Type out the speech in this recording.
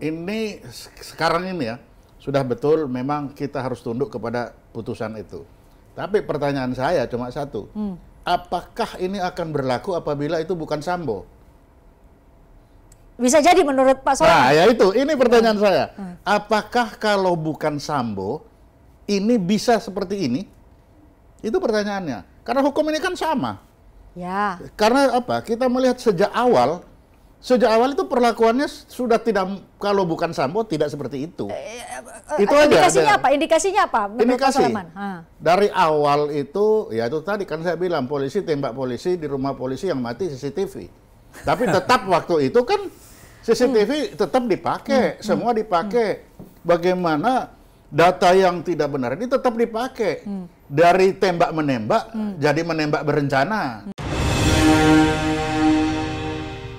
ini sekarang ini ya sudah betul memang kita harus tunduk kepada putusan itu. Tapi pertanyaan saya cuma satu. Hmm. Apakah ini akan berlaku apabila itu bukan Sambo? Bisa jadi menurut Pak Solan. Nah, ya itu. Ini pertanyaan hmm. saya. Hmm. Apakah kalau bukan Sambo ini bisa seperti ini? Itu pertanyaannya. Karena hukum ini kan sama. Ya. Karena apa? Kita melihat sejak awal Sejak awal itu perlakuannya sudah tidak kalau bukan sambo tidak seperti itu. Eh, itu indikasinya aja. Apa? Indikasinya apa? Indikasi. Dari awal itu ya itu tadi kan saya bilang polisi tembak polisi di rumah polisi yang mati CCTV. Tapi tetap waktu itu kan CCTV hmm. tetap dipakai, hmm. semua hmm. dipakai. Hmm. Bagaimana data yang tidak benar ini tetap dipakai. Hmm. Dari tembak menembak hmm. jadi menembak berencana. Hmm.